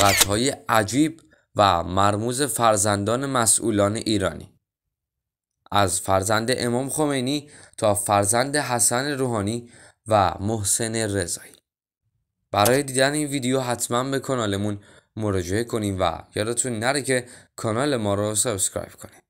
قطعهای عجیب و مرموز فرزندان مسئولان ایرانی از فرزند امام خمینی تا فرزند حسن روحانی و محسن رضایی برای دیدن این ویدیو حتما به کانالمون مراجعه کنیم و یادتون نره که کانال ما رو سابسکرایب کنیم